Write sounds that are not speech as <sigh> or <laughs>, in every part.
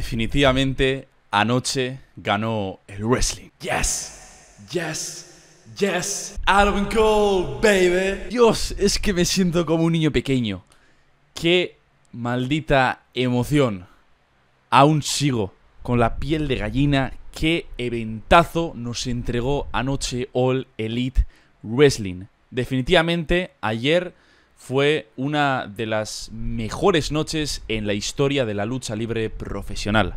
definitivamente anoche ganó el wrestling. Yes, yes. Yes, baby. Dios, es que me siento como un niño pequeño. Qué maldita emoción. Aún sigo con la piel de gallina. Qué eventazo nos entregó anoche All Elite Wrestling. Definitivamente, ayer fue una de las mejores noches en la historia de la lucha libre profesional.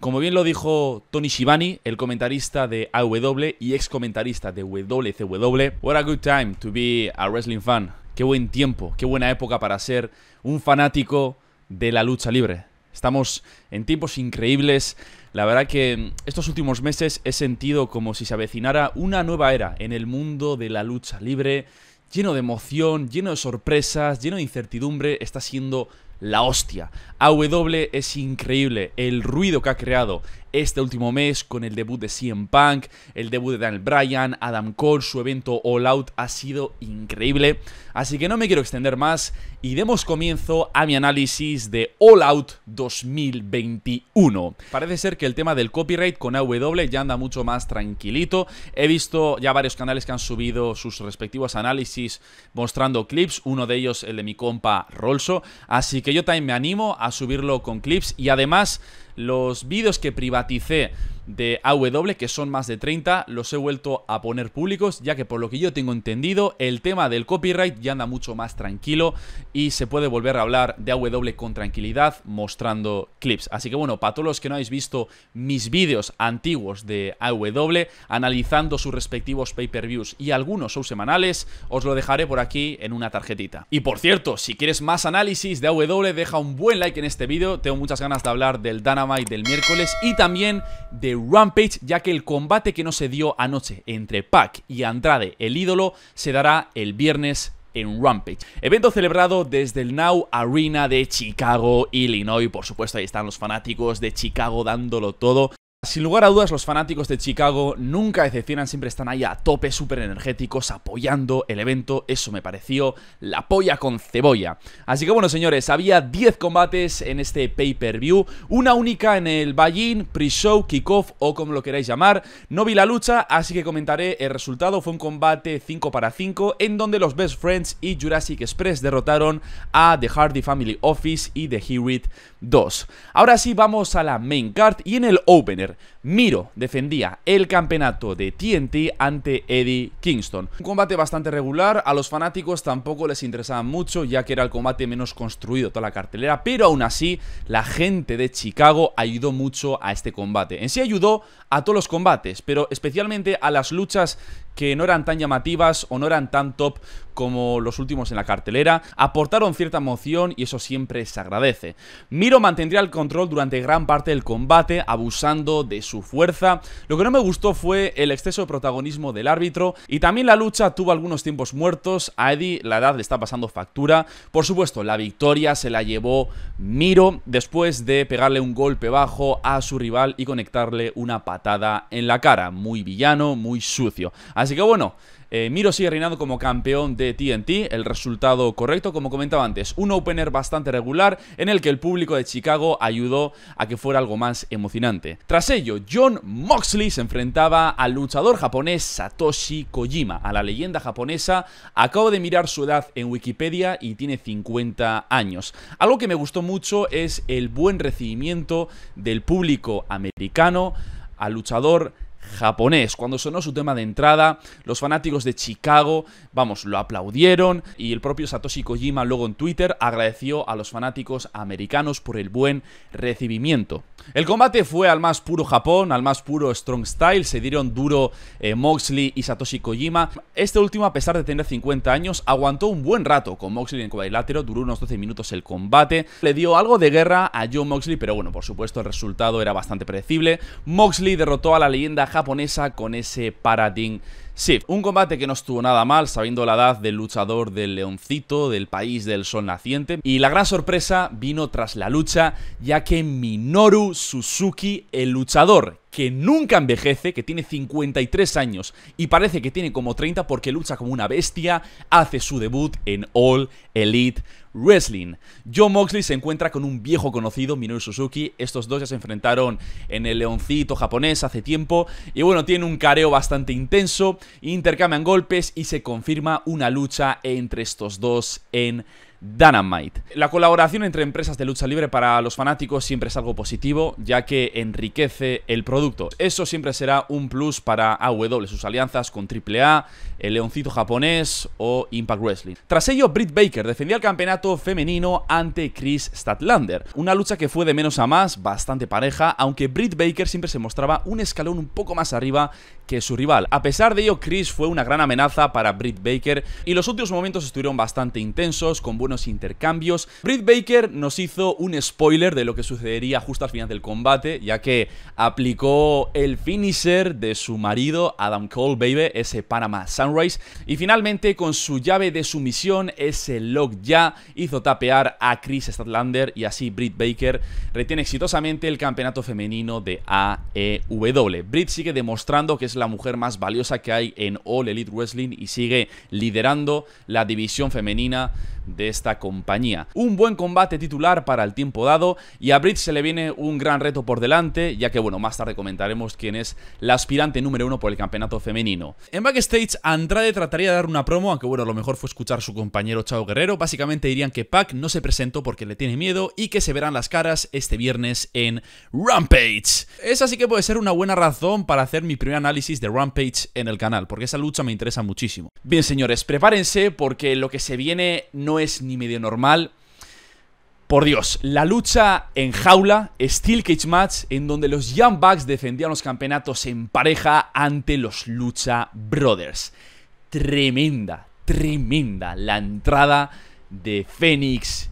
Como bien lo dijo Tony Shibani, el comentarista de AW y ex comentarista de WCW, What a good time to be a wrestling fan. Qué buen tiempo, qué buena época para ser un fanático de la lucha libre. Estamos en tiempos increíbles. La verdad que estos últimos meses he sentido como si se avecinara una nueva era en el mundo de la lucha libre lleno de emoción, lleno de sorpresas, lleno de incertidumbre, está siendo la hostia. AW es increíble, el ruido que ha creado este último mes con el debut de CM Punk, el debut de Daniel Bryan, Adam Cole, su evento All Out ha sido increíble. Así que no me quiero extender más y demos comienzo a mi análisis de All Out 2021. Parece ser que el tema del copyright con AW ya anda mucho más tranquilito. He visto ya varios canales que han subido sus respectivos análisis mostrando clips, uno de ellos el de mi compa Rolso. Así que que yo también me animo a subirlo con clips y además los vídeos que privaticé de AW, que son más de 30, los he vuelto a poner públicos, ya que por lo que yo tengo entendido, el tema del copyright ya anda mucho más tranquilo y se puede volver a hablar de AW con tranquilidad mostrando clips. Así que bueno, para todos los que no habéis visto mis vídeos antiguos de AW, analizando sus respectivos pay-per-views y algunos shows semanales, os lo dejaré por aquí en una tarjetita. Y por cierto, si quieres más análisis de AW, deja un buen like en este vídeo, tengo muchas ganas de hablar del Dana del miércoles y también de Rampage, ya que el combate que no se dio anoche entre Pac y Andrade, el ídolo, se dará el viernes en Rampage. Evento celebrado desde el Now Arena de Chicago, Illinois. Por supuesto, ahí están los fanáticos de Chicago dándolo todo. Sin lugar a dudas, los fanáticos de Chicago nunca decepcionan, siempre están ahí a tope, súper energéticos, apoyando el evento, eso me pareció la polla con cebolla. Así que bueno, señores, había 10 combates en este pay-per-view, una única en el Ballin, pre-show, kickoff o como lo queráis llamar. No vi la lucha, así que comentaré el resultado, fue un combate 5 para 5 en donde los Best Friends y Jurassic Express derrotaron a The Hardy Family Office y The Hewitt 2. Ahora sí, vamos a la main card y en el opener hacer Miro defendía el campeonato de TNT ante Eddie Kingston. Un combate bastante regular, a los fanáticos tampoco les interesaba mucho ya que era el combate menos construido toda la cartelera, pero aún así la gente de Chicago ayudó mucho a este combate. En sí ayudó a todos los combates, pero especialmente a las luchas que no eran tan llamativas o no eran tan top como los últimos en la cartelera, aportaron cierta emoción y eso siempre se agradece. Miro mantendría el control durante gran parte del combate, abusando de su fuerza. Lo que no me gustó fue el exceso de protagonismo del árbitro y también la lucha tuvo algunos tiempos muertos. A Eddie la edad le está pasando factura. Por supuesto, la victoria se la llevó Miro después de pegarle un golpe bajo a su rival y conectarle una patada en la cara. Muy villano, muy sucio. Así que bueno... Eh, Miro sigue reinando como campeón de TNT, el resultado correcto, como comentaba antes, un opener bastante regular en el que el público de Chicago ayudó a que fuera algo más emocionante. Tras ello, John Moxley se enfrentaba al luchador japonés Satoshi Kojima, a la leyenda japonesa. Acabo de mirar su edad en Wikipedia y tiene 50 años. Algo que me gustó mucho es el buen recibimiento del público americano al luchador japonés. Cuando sonó su tema de entrada, los fanáticos de Chicago, vamos, lo aplaudieron y el propio Satoshi Kojima luego en Twitter agradeció a los fanáticos americanos por el buen recibimiento. El combate fue al más puro Japón, al más puro Strong Style, se dieron duro eh, Moxley y Satoshi Kojima. Este último, a pesar de tener 50 años, aguantó un buen rato con Moxley en cuadrilátero, duró unos 12 minutos el combate, le dio algo de guerra a Joe Moxley, pero bueno, por supuesto el resultado era bastante predecible. Moxley derrotó a la leyenda japonesa con ese Paradigm Shift. Un combate que no estuvo nada mal, sabiendo la edad del luchador del leoncito, del país del sol naciente. Y la gran sorpresa vino tras la lucha, ya que Minoru Suzuki, el luchador que nunca envejece, que tiene 53 años y parece que tiene como 30 porque lucha como una bestia, hace su debut en All Elite Wrestling. Joe Moxley se encuentra con un viejo conocido, Minoru Suzuki. Estos dos ya se enfrentaron en el leoncito japonés hace tiempo. Y bueno, tiene un careo bastante intenso, intercambian golpes y se confirma una lucha entre estos dos en Dynamite. La colaboración entre empresas de lucha libre para los fanáticos siempre es algo positivo, ya que enriquece el producto. Eso siempre será un plus para AW, sus alianzas con AAA, el Leoncito japonés o Impact Wrestling. Tras ello, Britt Baker defendía el campeonato femenino ante Chris Statlander. Una lucha que fue de menos a más, bastante pareja, aunque Britt Baker siempre se mostraba un escalón un poco más arriba que su rival. A pesar de ello, Chris fue una gran amenaza para Britt Baker y los últimos momentos estuvieron bastante intensos, con intercambios. Britt Baker nos hizo un spoiler de lo que sucedería justo al final del combate, ya que aplicó el finisher de su marido, Adam Cole, baby, ese Panama Sunrise, y finalmente con su llave de sumisión, ese lock ya, hizo tapear a Chris Statlander y así Britt Baker retiene exitosamente el campeonato femenino de AEW. Britt sigue demostrando que es la mujer más valiosa que hay en All Elite Wrestling y sigue liderando la división femenina de esta compañía. Un buen combate titular para el tiempo dado y a Brit se le viene un gran reto por delante, ya que bueno, más tarde comentaremos quién es la aspirante número uno por el campeonato femenino. En backstage, Andrade trataría de dar una promo, aunque bueno, lo mejor fue escuchar a su compañero Chao Guerrero. Básicamente dirían que Pac no se presentó porque le tiene miedo y que se verán las caras este viernes en Rampage. Esa sí que puede ser una buena razón para hacer mi primer análisis de Rampage en el canal, porque esa lucha me interesa muchísimo. Bien, señores, prepárense porque lo que se viene no es ni medio normal. Por Dios, la lucha en jaula, Steel Cage Match, en donde los Young Bucks defendían los campeonatos en pareja ante los Lucha Brothers. Tremenda, tremenda la entrada de Phoenix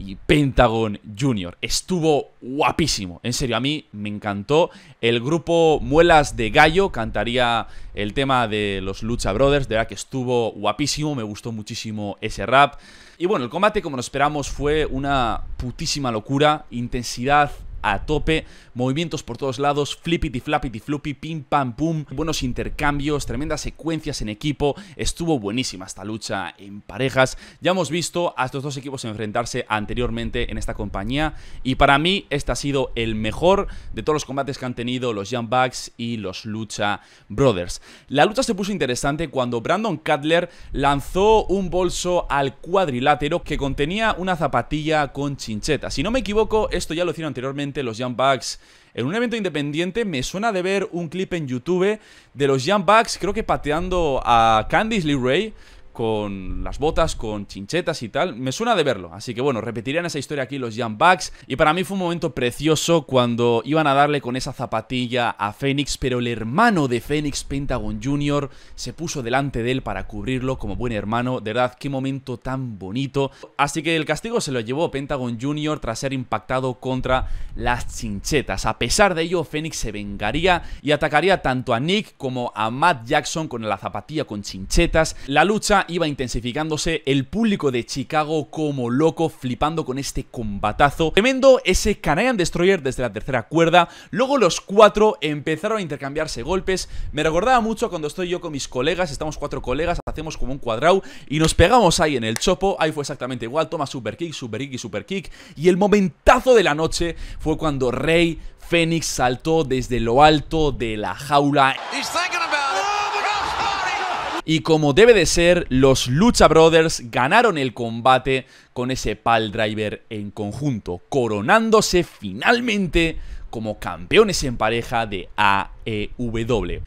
y Pentagon Jr. Estuvo guapísimo, en serio, a mí me encantó. El grupo Muelas de Gallo cantaría el tema de los Lucha Brothers, de verdad que estuvo guapísimo, me gustó muchísimo ese rap. Y bueno, el combate, como lo esperamos, fue una putísima locura, intensidad a tope, movimientos por todos lados, flippity, flappity, floppy, pim, pam, pum, buenos intercambios, tremendas secuencias en equipo, estuvo buenísima esta lucha en parejas, ya hemos visto a estos dos equipos enfrentarse anteriormente en esta compañía y para mí este ha sido el mejor de todos los combates que han tenido los Young Bucks y los Lucha Brothers. La lucha se puso interesante cuando Brandon Cutler lanzó un bolso al cuadrilátero que contenía una zapatilla con chincheta. Si no me equivoco, esto ya lo hicieron anteriormente los Young Bugs. En un evento independiente me suena de ver un clip en YouTube de los Young Bugs, creo que pateando a Candice Ray con las botas, con chinchetas y tal. Me suena de verlo. Así que bueno, repetirían esa historia aquí los Young Bucks. Y para mí fue un momento precioso cuando iban a darle con esa zapatilla a Fénix, pero el hermano de Fénix, Pentagon Jr., se puso delante de él para cubrirlo como buen hermano. De verdad, qué momento tan bonito. Así que el castigo se lo llevó Pentagon Jr. tras ser impactado contra las chinchetas. A pesar de ello, Fénix se vengaría y atacaría tanto a Nick como a Matt Jackson con la zapatilla con chinchetas. La lucha iba intensificándose, el público de Chicago como loco, flipando con este combatazo. Tremendo ese Canadian Destroyer desde la tercera cuerda. Luego los cuatro empezaron a intercambiarse golpes. Me recordaba mucho cuando estoy yo con mis colegas, estamos cuatro colegas, hacemos como un cuadrado y nos pegamos ahí en el chopo. Ahí fue exactamente igual, toma super kick, super kick y super kick. Y el momentazo de la noche fue cuando Rey Fénix saltó desde lo alto de la jaula. Y como debe de ser, los Lucha Brothers ganaron el combate con ese pal driver en conjunto, coronándose finalmente como campeones en pareja de A.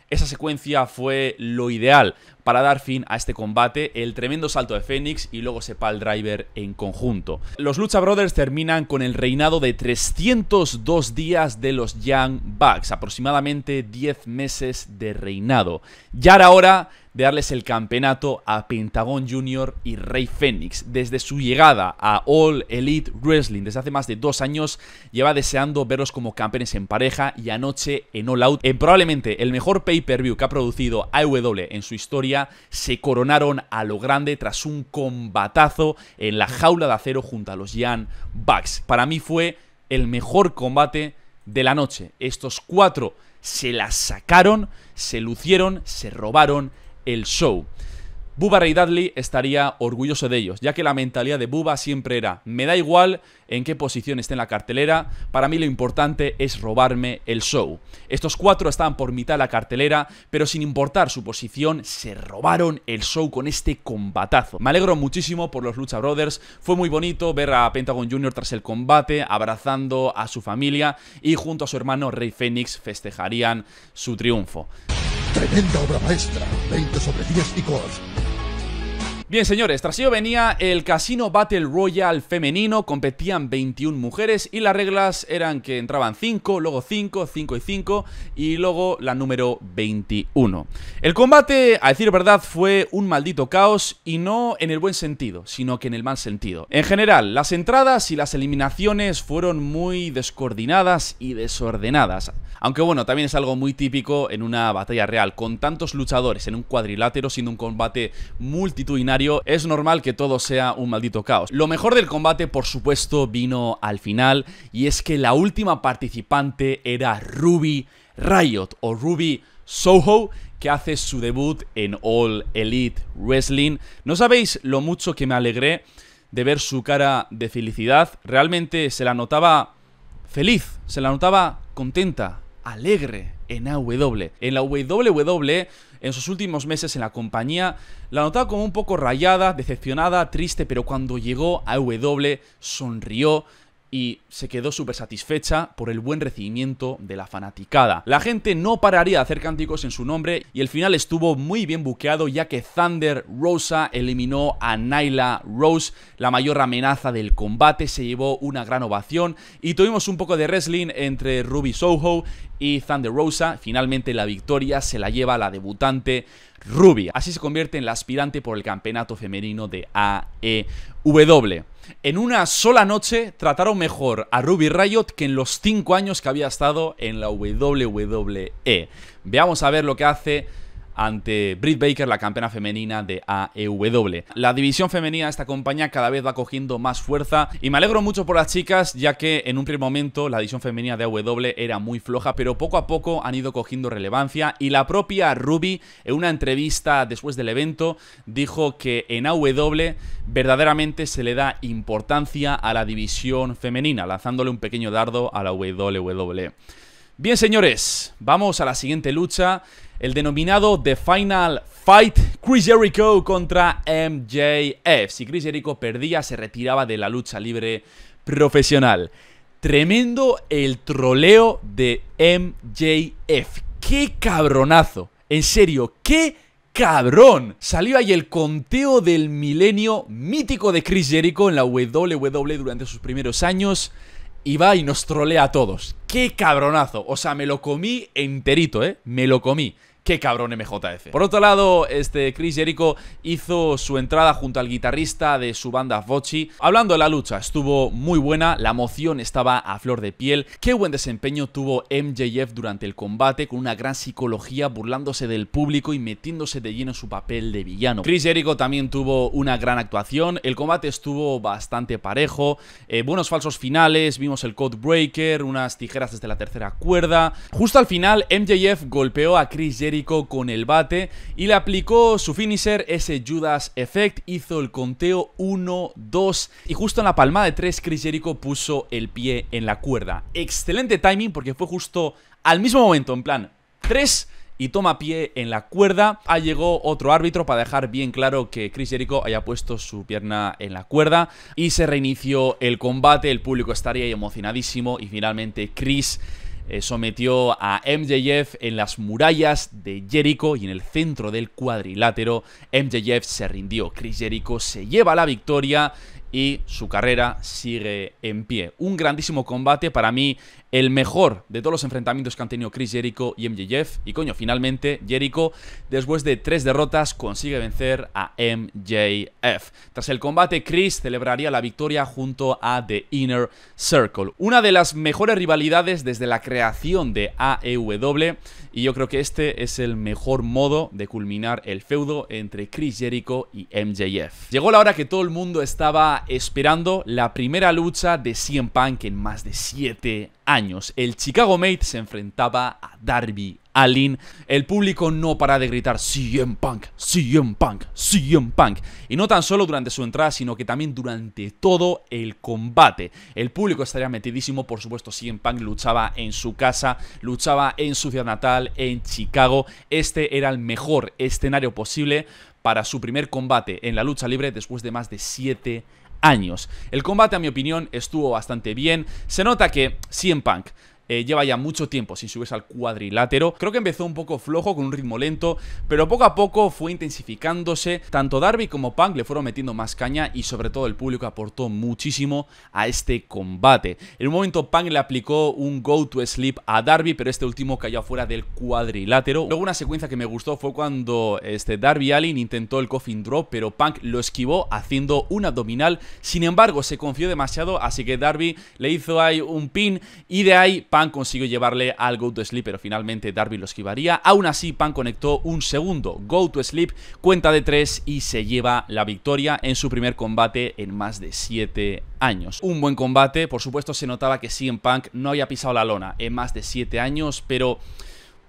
Esa secuencia fue lo ideal para dar fin a este combate, el tremendo salto de Fénix y luego sepa el driver en conjunto. Los Lucha Brothers terminan con el reinado de 302 días de los Young Bucks, aproximadamente 10 meses de reinado. Ya era hora de darles el campeonato a Pentagon Jr. y Rey Fénix. Desde su llegada a All Elite Wrestling desde hace más de dos años, lleva deseando verlos como campeones en pareja y anoche en All Out en probablemente el mejor pay-per-view que ha producido AEW en su historia, se coronaron a lo grande tras un combatazo en la jaula de acero junto a los Young Bucks. Para mí fue el mejor combate de la noche. Estos cuatro se las sacaron, se lucieron, se robaron el show. Bubba Ray Dudley estaría orgulloso de ellos, ya que la mentalidad de Bubba siempre era, me da igual en qué posición esté en la cartelera, para mí lo importante es robarme el show. Estos cuatro estaban por mitad de la cartelera, pero sin importar su posición, se robaron el show con este combatazo. Me alegro muchísimo por los Lucha Brothers, fue muy bonito ver a Pentagon Jr. tras el combate, abrazando a su familia y junto a su hermano Rey Fénix festejarían su triunfo. Tremenda obra maestra, 20 sobre 10 y Bien, señores, tras ello venía el Casino Battle Royale femenino, competían 21 mujeres y las reglas eran que entraban 5, luego 5, 5 y 5 y luego la número 21. El combate, a decir verdad, fue un maldito caos y no en el buen sentido, sino que en el mal sentido. En general, las entradas y las eliminaciones fueron muy descoordinadas y desordenadas. Aunque bueno, también es algo muy típico en una batalla real, con tantos luchadores en un cuadrilátero, siendo un combate multitudinario es normal que todo sea un maldito caos. Lo mejor del combate, por supuesto, vino al final, y es que la última participante era Ruby Riot, o Ruby Soho, que hace su debut en All Elite Wrestling. No sabéis lo mucho que me alegré de ver su cara de felicidad. Realmente se la notaba feliz, se la notaba contenta, alegre en AW. En la WWE en sus últimos meses en la compañía, la notaba como un poco rayada, decepcionada, triste, pero cuando llegó a W sonrió, y se quedó súper satisfecha por el buen recibimiento de la fanaticada. La gente no pararía de hacer cánticos en su nombre y el final estuvo muy bien buqueado ya que Thunder Rosa eliminó a Nyla Rose, la mayor amenaza del combate, se llevó una gran ovación y tuvimos un poco de wrestling entre Ruby Soho y Thunder Rosa. Finalmente la victoria se la lleva la debutante Ruby. Así se convierte en la aspirante por el campeonato femenino de AEW. En una sola noche trataron mejor a Ruby Riot que en los 5 años que había estado en la WWE. Veamos a ver lo que hace ante Britt Baker, la campeona femenina de AEW. La división femenina de esta compañía cada vez va cogiendo más fuerza y me alegro mucho por las chicas, ya que en un primer momento la división femenina de AEW era muy floja, pero poco a poco han ido cogiendo relevancia y la propia Ruby en una entrevista después del evento dijo que en AEW verdaderamente se le da importancia a la división femenina, lanzándole un pequeño dardo a la WWE. Bien, señores, vamos a la siguiente lucha el denominado The Final Fight, Chris Jericho contra MJF. Si Chris Jericho perdía, se retiraba de la lucha libre profesional. Tremendo el troleo de MJF. ¡Qué cabronazo! En serio, ¡qué cabrón! Salió ahí el conteo del milenio mítico de Chris Jericho en la WWE durante sus primeros años. Y va y nos trolea a todos. ¡Qué cabronazo! O sea, me lo comí enterito, ¿eh? Me lo comí. Qué cabrón MJF. Por otro lado, este Chris Jericho hizo su entrada junto al guitarrista de su banda Vochi. Hablando de la lucha, estuvo muy buena, la emoción estaba a flor de piel. Qué buen desempeño tuvo MJF durante el combate, con una gran psicología, burlándose del público y metiéndose de lleno su papel de villano. Chris Jericho también tuvo una gran actuación, el combate estuvo bastante parejo, eh, buenos falsos finales, vimos el codebreaker unas tijeras desde la tercera cuerda. Justo al final, MJF golpeó a Chris Jericho con el bate y le aplicó su finisher, ese Judas Effect, hizo el conteo 1-2 y justo en la palma de 3 Chris Jericho puso el pie en la cuerda. Excelente timing porque fue justo al mismo momento, en plan 3 y toma pie en la cuerda. Ah, llegó otro árbitro para dejar bien claro que Chris Jericho haya puesto su pierna en la cuerda y se reinició el combate, el público estaría emocionadísimo y finalmente Chris eh, sometió a MJF en las murallas de Jericho y en el centro del cuadrilátero. MJF se rindió, Chris Jericho se lleva la victoria y su carrera sigue en pie. Un grandísimo combate, para mí el mejor de todos los enfrentamientos que han tenido Chris Jericho y MJF. Y coño, finalmente Jericho, después de tres derrotas, consigue vencer a MJF. Tras el combate, Chris celebraría la victoria junto a The Inner Circle. Una de las mejores rivalidades desde la creación de AEW. Y yo creo que este es el mejor modo de culminar el feudo entre Chris Jericho y MJF. Llegó la hora que todo el mundo estaba esperando la primera lucha de CM Punk en más de 7 años. El Chicago Mate se enfrentaba a Darby Allin. El público no para de gritar CM Punk, CM Punk, CM Punk. Y no tan solo durante su entrada, sino que también durante todo el combate. El público estaría metidísimo, por supuesto, CM Punk luchaba en su casa, luchaba en su ciudad natal, en Chicago. Este era el mejor escenario posible para su primer combate en la lucha libre después de más de 7 años. El combate, a mi opinión, estuvo bastante bien. Se nota que en Punk eh, lleva ya mucho tiempo sin subirse al cuadrilátero. Creo que empezó un poco flojo, con un ritmo lento, pero poco a poco fue intensificándose. Tanto Darby como Punk le fueron metiendo más caña y sobre todo el público aportó muchísimo a este combate. En un momento Punk le aplicó un go to sleep a Darby, pero este último cayó fuera del cuadrilátero. Luego una secuencia que me gustó fue cuando este Darby Allin intentó el coffin drop, pero Punk lo esquivó haciendo un abdominal. Sin embargo, se confió demasiado, así que Darby le hizo ahí un pin y de ahí Punk Pan consiguió llevarle al Go to Sleep, pero finalmente Darby lo esquivaría. Aún así, Pan conectó un segundo Go to Sleep, cuenta de 3 y se lleva la victoria en su primer combate en más de 7 años. Un buen combate, por supuesto se notaba que en Punk no había pisado la lona en más de 7 años, pero...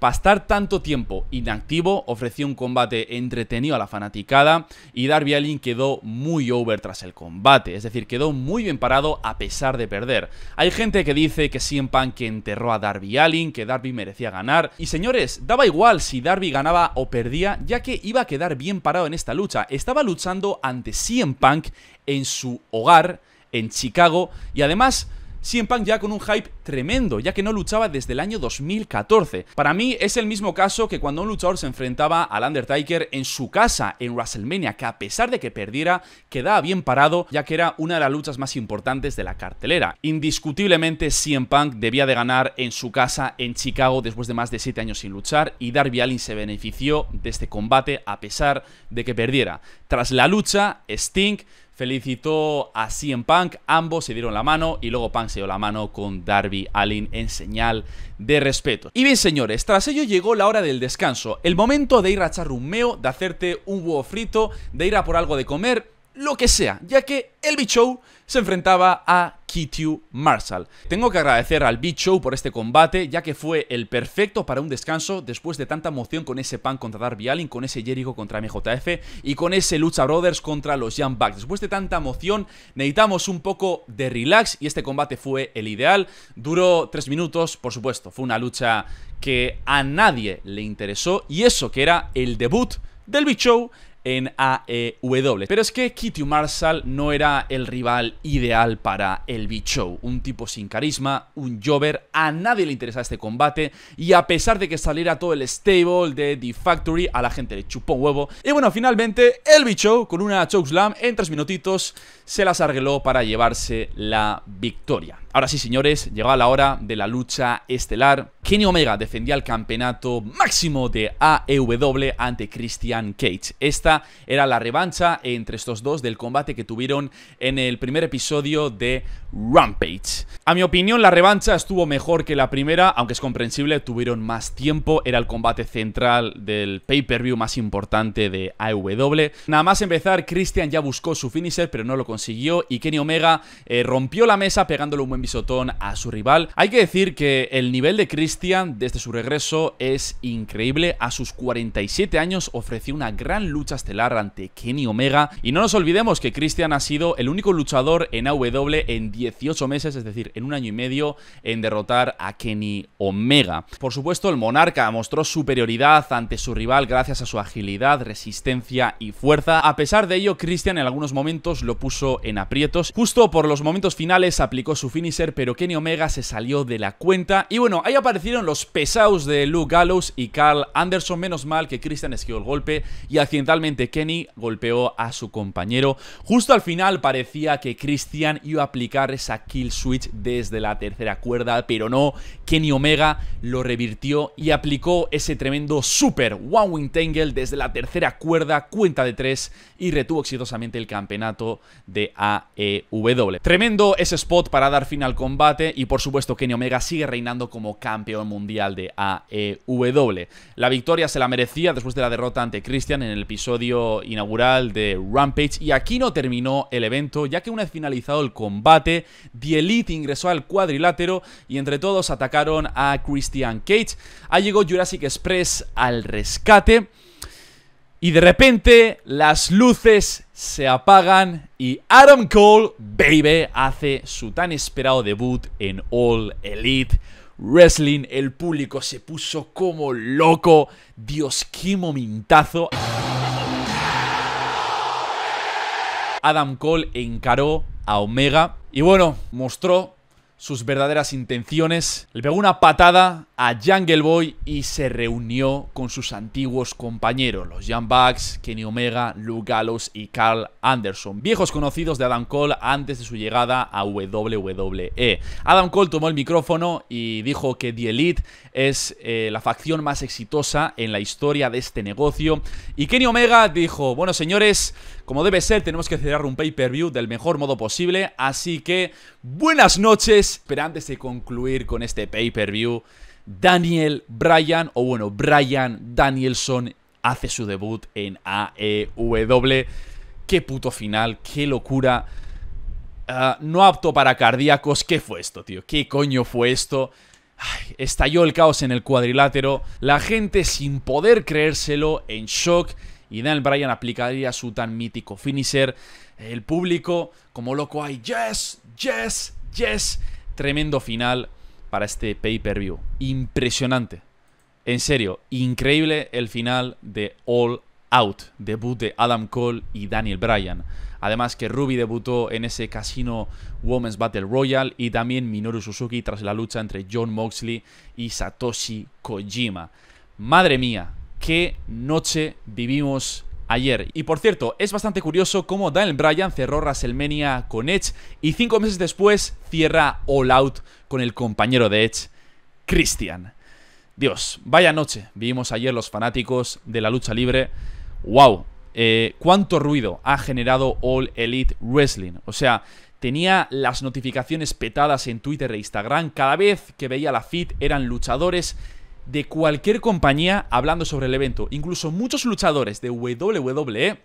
Pasar tanto tiempo inactivo, ofreció un combate entretenido a la fanaticada y Darby Allin quedó muy over tras el combate, es decir, quedó muy bien parado a pesar de perder. Hay gente que dice que CM Punk enterró a Darby Allin, que Darby merecía ganar, y señores, daba igual si Darby ganaba o perdía, ya que iba a quedar bien parado en esta lucha. Estaba luchando ante CM Punk en su hogar, en Chicago, y además... CM Punk ya con un hype tremendo, ya que no luchaba desde el año 2014. Para mí es el mismo caso que cuando un luchador se enfrentaba al Undertaker en su casa en WrestleMania, que a pesar de que perdiera, quedaba bien parado, ya que era una de las luchas más importantes de la cartelera. Indiscutiblemente, CM Punk debía de ganar en su casa en Chicago después de más de 7 años sin luchar, y Darby Allin se benefició de este combate a pesar de que perdiera. Tras la lucha, Sting felicitó a CM Punk, ambos se dieron la mano y luego Punk se dio la mano con Darby Alin en señal de respeto. Y bien, señores, tras ello llegó la hora del descanso, el momento de ir a echar meo de hacerte un huevo frito, de ir a por algo de comer lo que sea, ya que el Big Show se enfrentaba a Kitu Marshall. Tengo que agradecer al Big Show por este combate, ya que fue el perfecto para un descanso después de tanta emoción con ese Pan contra Darby Allin, con ese Jericho contra MJF y con ese Lucha Brothers contra los Young Bucks. Después de tanta emoción necesitamos un poco de relax y este combate fue el ideal. Duró tres minutos, por supuesto, fue una lucha que a nadie le interesó y eso que era el debut del Big Show en AEW. Pero es que Kitty Marshall no era el rival ideal para el Bicho, Un tipo sin carisma, un jover, a nadie le interesa este combate y a pesar de que saliera todo el stable de The Factory, a la gente le chupó huevo. Y bueno, finalmente el Bicho con una slam en tres minutitos se las arregló para llevarse la victoria. Ahora sí, señores, llegaba la hora de la lucha estelar. Kenny Omega defendía el campeonato máximo de AEW ante Christian Cage. Esta era la revancha entre estos dos del combate que tuvieron en el primer episodio de Rampage. A mi opinión, la revancha estuvo mejor que la primera, aunque es comprensible, tuvieron más tiempo, era el combate central del pay-per-view más importante de AEW. Nada más empezar, Christian ya buscó su finisher, pero no lo consiguió y Kenny Omega eh, rompió la mesa pegándole un buen bisotón a su rival. Hay que decir que el nivel de Christian desde su regreso es increíble. A sus 47 años ofreció una gran lucha estelar ante Kenny Omega. Y no nos olvidemos que Christian ha sido el único luchador en AW en 18 meses, es decir, en un año y medio, en derrotar a Kenny Omega. Por supuesto, el monarca mostró superioridad ante su rival gracias a su agilidad, resistencia y fuerza. A pesar de ello, Christian en algunos momentos lo puso en aprietos. Justo por los momentos finales aplicó su finish pero Kenny Omega se salió de la cuenta. Y bueno, ahí aparecieron los pesados de Luke Gallows y Carl Anderson. Menos mal que Christian esquivó el golpe y accidentalmente Kenny golpeó a su compañero. Justo al final parecía que Christian iba a aplicar esa kill switch desde la tercera cuerda, pero no. Kenny Omega lo revirtió y aplicó ese tremendo super One Wing Tangle desde la tercera cuerda, cuenta de tres y retuvo exitosamente el campeonato de AEW. Tremendo ese spot para dar fin al combate y por supuesto Kenny Omega sigue reinando como campeón mundial de AEW. La victoria se la merecía después de la derrota ante Christian en el episodio inaugural de Rampage y aquí no terminó el evento ya que una vez finalizado el combate, The Elite ingresó al cuadrilátero y entre todos atacaron a Christian Cage. Ahí llegó Jurassic Express al rescate. Y de repente las luces se apagan y Adam Cole, baby, hace su tan esperado debut en All Elite Wrestling. El público se puso como loco. Dios, qué momentazo. Adam Cole encaró a Omega y bueno, mostró sus verdaderas intenciones, le pegó una patada a Jungle Boy y se reunió con sus antiguos compañeros, los Young Bucks, Kenny Omega, Luke Gallows y Carl Anderson, viejos conocidos de Adam Cole antes de su llegada a WWE. Adam Cole tomó el micrófono y dijo que The Elite es eh, la facción más exitosa en la historia de este negocio y Kenny Omega dijo, bueno señores, como debe ser, tenemos que cerrar un pay-per-view del mejor modo posible, así que buenas noches, pero antes de concluir con este pay-per-view, Daniel Bryan, o bueno, Bryan Danielson hace su debut en AEW. Qué puto final, qué locura. Ah, no apto para cardíacos. ¿Qué fue esto, tío? ¿Qué coño fue esto? estalló el caos en el cuadrilátero. La gente sin poder creérselo, en shock y Daniel Bryan aplicaría su tan mítico finisher. El público, como loco, hay yes, yes, yes. Tremendo final para este pay-per-view. Impresionante. En serio, increíble el final de All Out, debut de Adam Cole y Daniel Bryan. Además que Ruby debutó en ese casino Women's Battle Royal y también Minoru Suzuki tras la lucha entre John Moxley y Satoshi Kojima. Madre mía, qué noche vivimos ayer. Y por cierto, es bastante curioso cómo Daniel Bryan cerró WrestleMania con Edge y cinco meses después cierra All Out con el compañero de Edge, Christian. Dios, vaya noche vivimos ayer los fanáticos de la lucha libre. ¡Wow! Eh, ¿Cuánto ruido ha generado All Elite Wrestling? O sea, tenía las notificaciones petadas en Twitter e Instagram. Cada vez que veía la feed eran luchadores de cualquier compañía hablando sobre el evento. Incluso muchos luchadores de WWE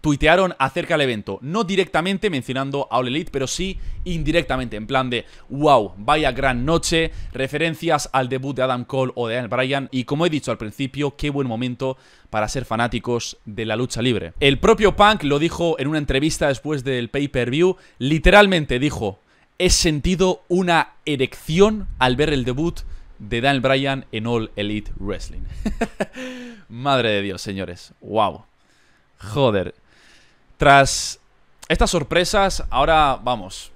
tuitearon acerca del evento, no directamente mencionando a All Elite, pero sí indirectamente, en plan de wow, vaya gran noche, referencias al debut de Adam Cole o de Daniel Bryan y como he dicho al principio, qué buen momento para ser fanáticos de la lucha libre. El propio Punk lo dijo en una entrevista después del pay-per-view, literalmente dijo, he sentido una erección al ver el debut de Dan Bryan en All Elite Wrestling. <laughs> Madre de Dios, señores. ¡Wow! Joder. Tras estas sorpresas, ahora vamos.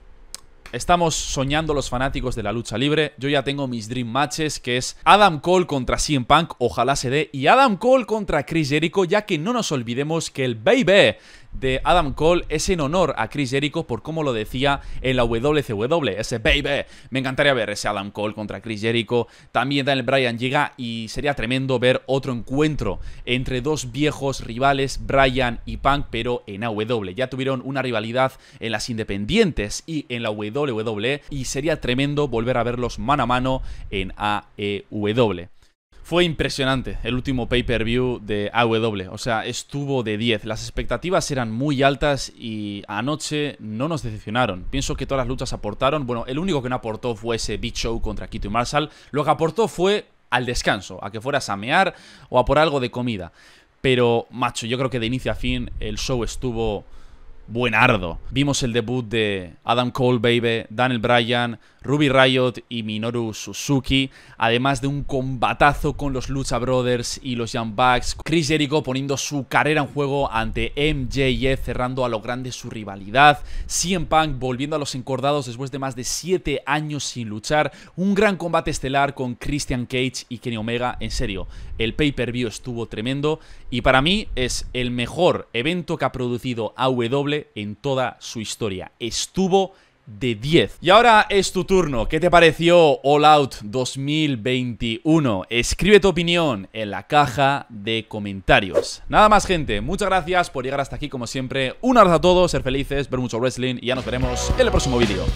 Estamos soñando los fanáticos de la lucha libre. Yo ya tengo mis dream matches, que es Adam Cole contra CM Punk, ojalá se dé, y Adam Cole contra Chris Jericho, ya que no nos olvidemos que el Baby de Adam Cole es en honor a Chris Jericho por cómo lo decía en la WCW, ese baby. Me encantaría ver ese Adam Cole contra Chris Jericho. También Daniel Bryan llega y sería tremendo ver otro encuentro entre dos viejos rivales, Bryan y Punk, pero en AW. Ya tuvieron una rivalidad en las independientes y en la WWE y sería tremendo volver a verlos mano a mano en AEW. Fue impresionante el último pay-per-view de AW, o sea, estuvo de 10. Las expectativas eran muy altas y anoche no nos decepcionaron. Pienso que todas las luchas aportaron. Bueno, el único que no aportó fue ese Big Show contra Kito y Marshall. Lo que aportó fue al descanso, a que fuera a sanear o a por algo de comida. Pero, macho, yo creo que de inicio a fin el show estuvo buenardo. Vimos el debut de Adam Cole, Baby, Daniel Bryan, Ruby Riot y Minoru Suzuki, además de un combatazo con los Lucha Brothers y los Young Bucks, Chris Jericho poniendo su carrera en juego ante MJF, cerrando a lo grande su rivalidad, CM Punk volviendo a los encordados después de más de 7 años sin luchar, un gran combate estelar con Christian Cage y Kenny Omega, en serio, el pay-per-view estuvo tremendo y para mí es el mejor evento que ha producido AW en toda su historia. Estuvo de 10. Y ahora es tu turno. ¿Qué te pareció All Out 2021? Escribe tu opinión en la caja de comentarios. Nada más, gente. Muchas gracias por llegar hasta aquí, como siempre. Un abrazo a todos, ser felices, ver mucho wrestling y ya nos veremos en el próximo vídeo.